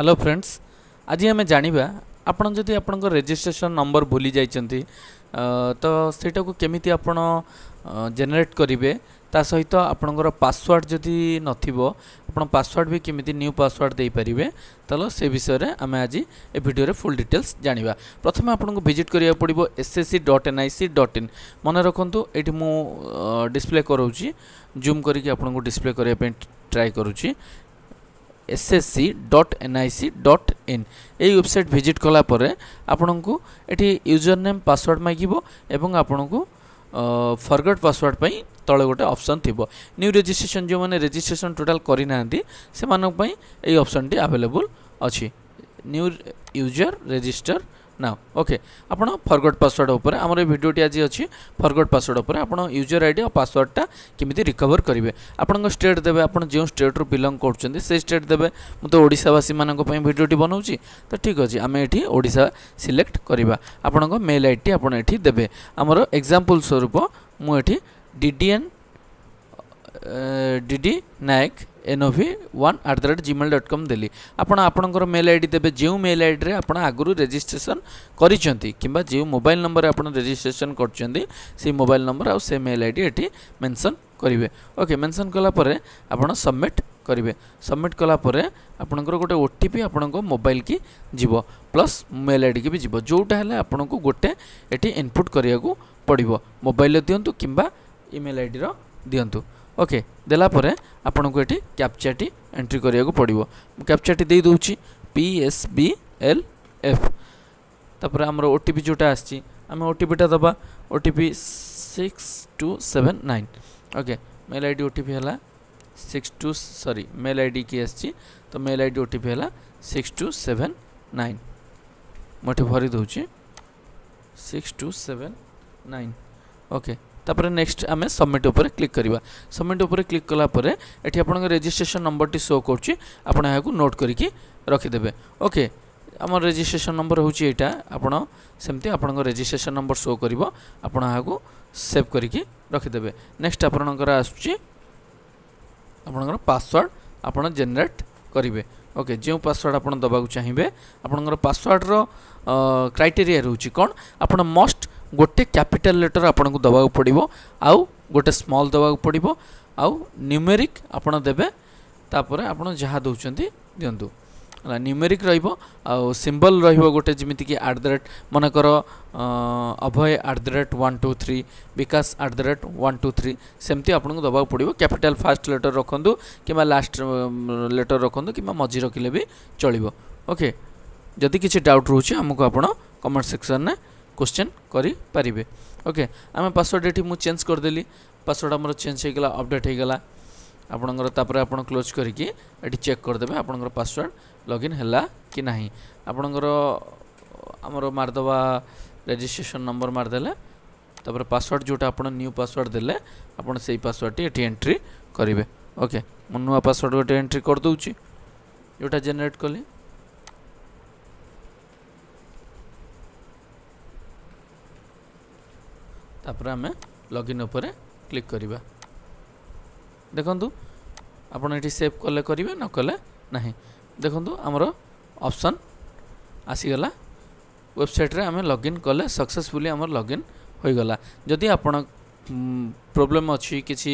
hello friends আজ আমি জাঁয়া আপনার যদি আপনার রেজিষ্ট্রেসন নম্বর ভুলে যাই তো সেটা কেমিতি আপনার জেনেট করবে তা সহিত আপনার পাসওয়ার্ড যদি নথিব আপনার পাসওয়ার্ড বি কেমিতি নিউ পাসওয়ার্ড দিয়ে তাহলে সে বিষয়ে আমি আজ এ ভিডিওরে ফুল ডিটেলস জাঁয়া প্রথমে আপনার ভিজিট করা পড়ব SSC dot NIC dot in মনে রাখতু এটি মু ডিসপ্লে করছি জুম করি আপনার ডিসপ্লে করা ট্রাই করছি SSC dot NIC dot in এই ওয়েবসাইট ভিজিট কলাপরে আপনার এটি ইউজর নেম পাসওয়ার্ড মাগিব এবং আপনার ফরগট পাসওয়ার্ড পাই তলে গোটে অপসন থিব নিউ রেজিস্ট্রেসন যে রেজিস্ট্রেসন টোটাল করে না সে এই অপসনটি আভেলেবল অছি new user register now okay ଆପଣ ଫରଗଡ଼ ପାସୱାର୍ଡ଼ ଉପରେ ଆମର ଏ ଭିଡ଼ିଓଟି ଆଜି ଅଛି ଫରଗଡ଼ ପାସୱାର୍ଡ଼ ଉପରେ ଆପଣ ୟୁଜର ଆଇ ଡ଼ି ଆଉ ପାସୱାର୍ଡ଼ଟା କେମିତି ରିକଭର କରିବେ ଆପଣଙ୍କ ଷ୍ଟେଟ୍ ଦେବେ ଆପଣ ଯେଉଁ ଷ୍ଟେଟ୍ରୁ ବିଲଙ୍ଗ କରୁଛନ୍ତି ସେଇ ଷ୍ଟେଟ୍ ଦେବେ ମୁଁ ତ ଓଡ଼ିଶାବାସୀମାନଙ୍କ ପାଇଁ ଭିଡ଼ିଓଟି ବନାଉଛି ତ ଠିକ୍ ଅଛି ଆମେ ଏଠି ଓଡ଼ିଶା ସିଲେକ୍ଟ କରିବା ଆପଣଙ୍କ ମେଲ୍ ଆଇଡ଼ିଟି ଆପଣ ଏଠି ଦେବେ ଆମର ଏକ୍ଜାମ୍ପଲ୍ ସ୍ୱରୂପ ମୁଁ ଏଠି DDN DD Nayak N O V one at the rate Gmail dot com ଦେଲି ଆପଣ ଆପଣଙ୍କର ମେଲ୍ ଆଇ ଡ଼ି ଦେବେ ଯେଉଁ ମେଲ୍ ଆଇଡ଼ିରେ ଆପଣ ଆଗରୁ ରେଜିଷ୍ଟ୍ରେସନ୍ କରିଛନ୍ତି କିମ୍ବା ଯେଉଁ ମୋବାଇଲ୍ ନମ୍ବରରେ ଆପଣ ରେଜିଷ୍ଟ୍ରେସନ୍ କରିଛନ୍ତି ସେଇ ମୋବାଇଲ୍ ନମ୍ବର ଆଉ ସେ ମେଲ୍ ଆଇ ଡ଼ି ଏଠି ମେନ୍ସନ୍ କରିବେ ଓକେ ମେନ୍ସନ୍ କଲା ପରେ ଆପଣ ସବମିଟ୍ କରିବେ ସବମିଟ୍ କଲା ପରେ ଆପଣଙ୍କର ଗୋଟେ ଓ ଟି ପି ଆପଣଙ୍କ ମୋବାଇଲ୍କି ଯିବ ପ୍ଲସ୍ ମେଲ୍ ଆଇଡ଼ିକି ବି ଯିବ ଯେଉଁଟା ହେଲେ ଆପଣଙ୍କୁ ଗୋଟେ ଏଠି ଇନପୁଟ୍ କରିବାକୁ ପଡ଼ିବ ମୋବାଇଲ୍ରେ ଦିଅନ୍ତୁ କିମ୍ବା ଇମେଲ୍ ଆଇଡ଼ିର ଦିଅନ୍ତୁ ଓକେ ଦେଲା ପରେ ଆପଣଙ୍କୁ ଏଠି କ୍ୟାପ୍ଚାଟି ଏଣ୍ଟ୍ରି କରିବାକୁ ପଡ଼ିବ ମୁଁ କ୍ୟାପ୍ଚାଟି ଦେଇଦେଉଛି P S B L F ତାପରେ ଆମର ଓ ଟି ପି ଯେଉଁଟା ଆସିଛି ଆମେ ଓ ଟି ପିଟା ଦେବା O T P six two seven nine okay mail I D O T P ହେଲା six two sorry mail I D କି ଆସିଛି ତ mail I D O T P ହେଲା ସିକ୍ସ ଟୁ ସେଭେନ୍ ନାଇନ୍ ମୁଁ ଏଠି ଭରି ଦେଉଛି six two seven nine okay তারপরে নেক্সট আমি सबमिट উপরে ক্লিক করিবা सबमिट উপরে ক্লিক কলা পরে এটি আপনার রেজিস্ট্রেশন নম্বরটি শো করছি আপনার এখন নোট করিকি রখিদেবে ওকে আমার রেজিস্ট্রেশন নম্বর হচ্ছে এটা আপনার সেমতি আপনার রেজিস্ট্রেশন নম্বর শো করব আপনার এখন সেভ করিকি রখিদেবে নেক্সট আপনার আসুচি আপনার পাসওয়ার্ড আপনার জেনারেট করবে ওকে যে পাসওয়ার্ড আপনার দেওয়া চাহিবে আপনার পাসওয়ার্ডর ক্রাইটেরিয়া রয়েছে কম আপনার মস্ট ଗୋଟେ କ୍ୟାପିଟାଲ ଲେଟର୍ ଆପଣଙ୍କୁ ଦେବାକୁ ପଡ଼ିବ ଆଉ ଗୋଟେ ସ୍ମଲ୍ ଦେବାକୁ ପଡ଼ିବ ଆଉ ନ୍ୟୁମେରିକ୍ ଆପଣ ଦେବେ ତାପରେ ଆପଣ ଯାହା ଦେଉଛନ୍ତି ଦିଅନ୍ତୁ ହେଲା ନ୍ୟୁମେରିକ୍ ରହିବ ଆଉ ସିମ୍ବଲ୍ ରହିବ ଗୋଟେ ଯେମିତିକି ଆଟ୍ ଦ ରେଟ୍ ମନେକର Abhay at the rate one two three Bikash at the rate one two three ସେମିତି ଆପଣଙ୍କୁ ଦେବାକୁ ପଡ଼ିବ କ୍ୟାପିଟାଲ୍ ଫାର୍ଷ୍ଟ ଲେଟର୍ ରଖନ୍ତୁ କିମ୍ବା ଲାଷ୍ଟ ଲେଟର୍ ରଖନ୍ତୁ କିମ୍ବା ମଝି ରଖିଲେ ବି ଚଳିବ ଓକେ ଯଦି କିଛି ଡାଉଟ୍ ରହୁଛି ଆମକୁ ଆପଣ କମେଣ୍ଟ ସେକ୍ସନ୍ରେ क्वेश्चन करें ओके आम पासवर्ड ये मुझे चेंज करदेली पासवर्ड आमर चेंज होगा अपडेट होगा ଆପଣଙ୍କର ତାପରେ ଆପଣ କ୍ଲୋଜ୍ କରିକି ଏଠି ଚେକ୍ କରିଦେବେ ଆପଣଙ୍କର ପାସୱାର୍ଡ଼ ଲଗ୍ଇନ୍ ହେଲା କି ନାହିଁ ଆପଣଙ୍କର ଆମର ମାରିଦେବା ରେଜିଷ୍ଟ୍ରେସନ୍ ନମ୍ବର ମାରିଦେଲେ ତାପରେ ପାସୱାର୍ଡ଼ ଯେଉଁଟା ଆପଣ ନ୍ୟୁ ପାସୱାର୍ଡ଼ ଦେଲେ ଆପଣ ସେଇ ପାସୱାର୍ଡ଼ଟି ଏଠି ଏଣ୍ଟ୍ରି କରିବେ ଓକେ ମୁଁ ନୂଆ ପାସୱାର୍ଡ଼ ଗୋଟେ ଏଣ୍ଟ୍ରି କରିଦେଉଛି ଯେଉଁଟା ଜେନେରେଟ୍ କଲି ତାପରେ ଆମେ ଲଗ୍ଇନ୍ ଉପରେ କ୍ଲିକ୍ କରିବା ଦେଖନ୍ତୁ ଆପଣ ଏଠି ସେଭ୍ କଲେ କରିବେ ନ କଲେ ନାହିଁ ଦେଖନ୍ତୁ ଆମର ଅପସନ୍ ଆସିଗଲା ୱେବସାଇଟ୍ରେ ଆମେ ଲଗ୍ଇନ୍ କଲେ ସକ୍ସେସଫୁଲି ଆମର ଲଗ୍ଇନ୍ ହୋଇଗଲା ଯଦି ଆପଣ ପ୍ରୋବ୍ଲେମ୍ ଅଛି କିଛି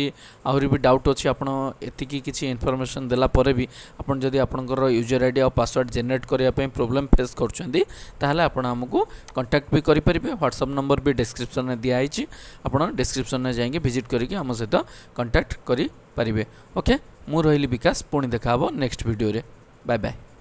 ଆହୁରି ବି ଡାଉଟ୍ ଅଛି ଆପଣ ଏତିକି କିଛି ଇନଫର୍ମେସନ୍ ଦେଲା ପରେ ବି ଆପଣ ଯଦି ଆପଣଙ୍କର ୟୁଜର୍ ଆଇ ଡ଼ି ଆଉ ପାସୱାର୍ଡ଼ ଜେନେରେଟ୍ କରିବା ପାଇଁ ପ୍ରୋବ୍ଲେମ୍ ଫେସ୍ କରୁଛନ୍ତି ତାହେଲେ ଆପଣ ଆମକୁ କଣ୍ଟାକ୍ଟ ବି କରିପାରିବେ ହ୍ୱାଟ୍ସଆପ୍ ନମ୍ବର ବି ଡିସ୍କ୍ରିପ୍ସନ୍ରେ ଦିଆହେଇଛି ଆପଣ ଡିସ୍କ୍ରିପ୍ସନ୍ରେ ଯାଇକି ଭିଜିଟ୍ କରିକି ଆମ ସହିତ କଣ୍ଟାକ୍ଟ କରିପାରିବେ ଓକେ ମୁଁ ରହିଲି ବିକାଶ ପୁଣି ଦେଖାହେବ ନେକ୍ସଟ ଭିଡ଼ିଓରେ ବାଏ ବାଏ